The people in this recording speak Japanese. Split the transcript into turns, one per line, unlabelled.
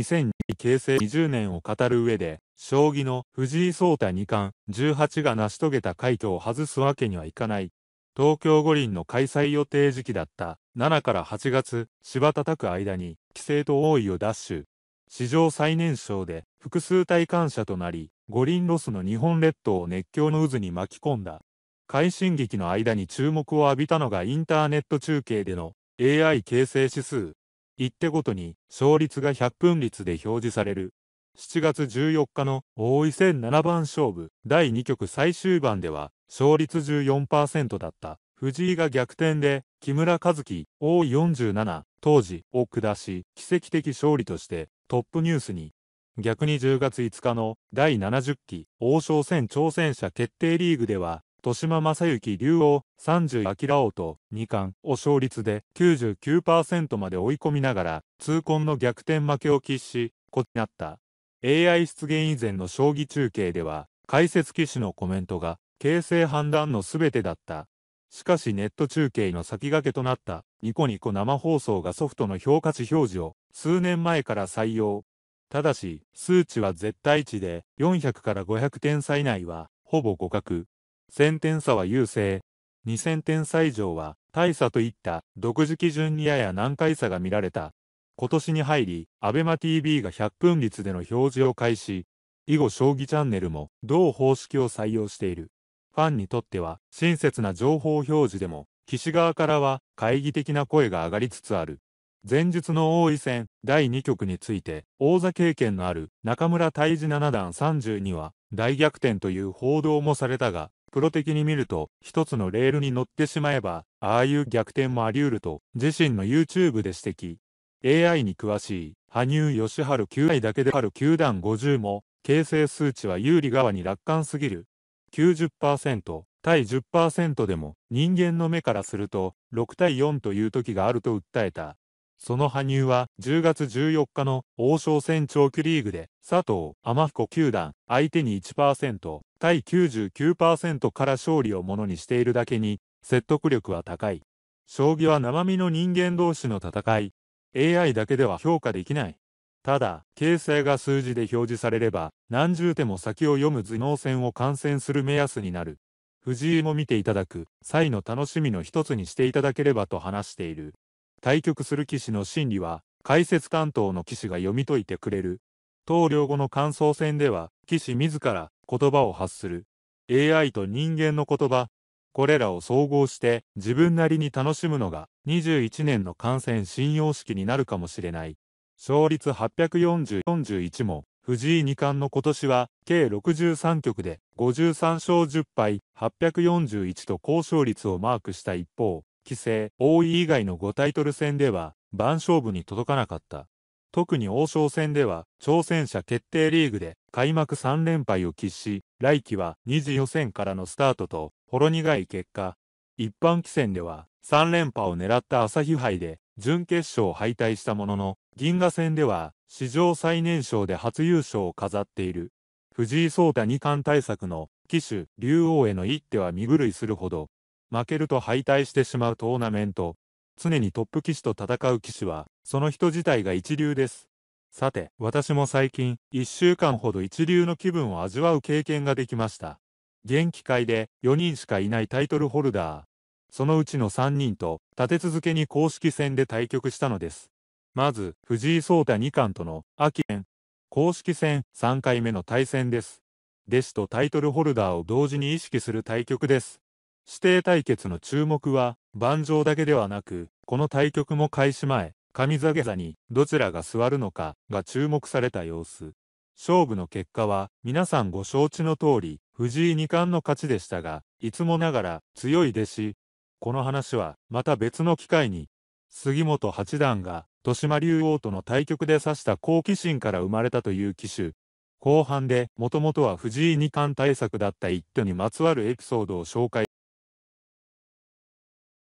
2002形成20年を語る上で、将棋の藤井聡太二冠18が成し遂げた快挙を外すわけにはいかない。東京五輪の開催予定時期だった7から8月、芝叩く間に、規制と王位を奪取。史上最年少で複数体感者となり、五輪ロスの日本列島を熱狂の渦に巻き込んだ。快進撃の間に注目を浴びたのがインターネット中継での AI 形成指数。一手ごとに勝率が100分率で表示される。7月14日の王位戦七番勝負第2局最終盤では勝率14%だった藤井が逆転で木村和樹王位47当時を下し奇跡的勝利としてトップニュースに逆に10月5日の第70期王将戦挑戦者決定リーグでは豊島正幸竜王30明王と二冠を勝率で99%まで追い込みながら痛恨の逆転負けを喫しこなった AI 出現以前の将棋中継では解説棋士のコメントが形勢判断のすべてだったしかしネット中継の先駆けとなったニコニコ生放送がソフトの評価値表示を数年前から採用ただし数値は絶対値で400から500点差以内はほぼ互角1000点差は優勢、2000点差以上は大差といった独自基準にやや難解差が見られた。今年に入り、ABEMATV が100分率での表示を開始、以後将棋チャンネルも同方式を採用している。ファンにとっては親切な情報表示でも、棋士側からは懐疑的な声が上がりつつある。前日の王位戦第2局について、王座経験のある中村泰治七段32は大逆転という報道もされたが、プロ的に見ると、一つのレールに乗ってしまえば、ああいう逆転もあり得ると、自身の YouTube で指摘。AI に詳しい、羽生義治九回だけである球団50も、形成数値は有利側に楽観すぎる。90%対10%でも人間の目からすると6対4という時があると訴えた。その羽生は10月14日の王将戦長期リーグで佐藤天彦球団相手に1%対99%から勝利をものにしているだけに説得力は高い。将棋は生身の人間同士の戦い。AI だけでは評価できない。ただ、形勢が数字で表示されれば何十手も先を読む頭脳戦を観戦する目安になる。藤井も見ていただく際の楽しみの一つにしていただければと話している。対局する棋士の心理は、解説担当の棋士が読み解いてくれる。投了後の感想戦では、棋士自ら言葉を発する。AI と人間の言葉、これらを総合して自分なりに楽しむのが21年の観戦信用式になるかもしれない。勝率840-41も藤井二冠の今年は計63局で53勝10敗841と高勝率をマークした一方、棋聖、王位以外の5タイトル戦では番勝負に届かなかった。特に王将戦では挑戦者決定リーグで開幕3連敗を喫し、来季は2次予選からのスタートとほろ苦い結果。一般棋戦では3連覇を狙った朝日杯で準決勝敗退したものの、銀河戦では史上最年少で初優勝を飾っている。藤井聡太二冠対策の騎手、竜王への一手は身狂いするほど負けると敗退してしまうトーナメント。常にトップ棋士と戦う棋士は、その人自体が一流です。さて、私も最近、1週間ほど一流の気分を味わう経験ができました。現機会で4人しかいないタイトルホルダー。そのうちの3人と立て続けに公式戦で対局したのです。まず、藤井聡太二冠との秋編。公式戦3回目の対戦です。弟子とタイトルホルダーを同時に意識する対局です。指定対決の注目は、盤上だけではなく、この対局も開始前、上座下座にどちらが座るのかが注目された様子。勝負の結果は、皆さんご承知の通り、藤井二冠の勝ちでしたが、いつもながら強い弟子。この話は、また別の機会に、杉本八段が、豊島竜王との対局で指した好奇心から生まれたという機種。後半で、もともとは藤井二冠対策だった一挙にまつわるエピソードを紹介。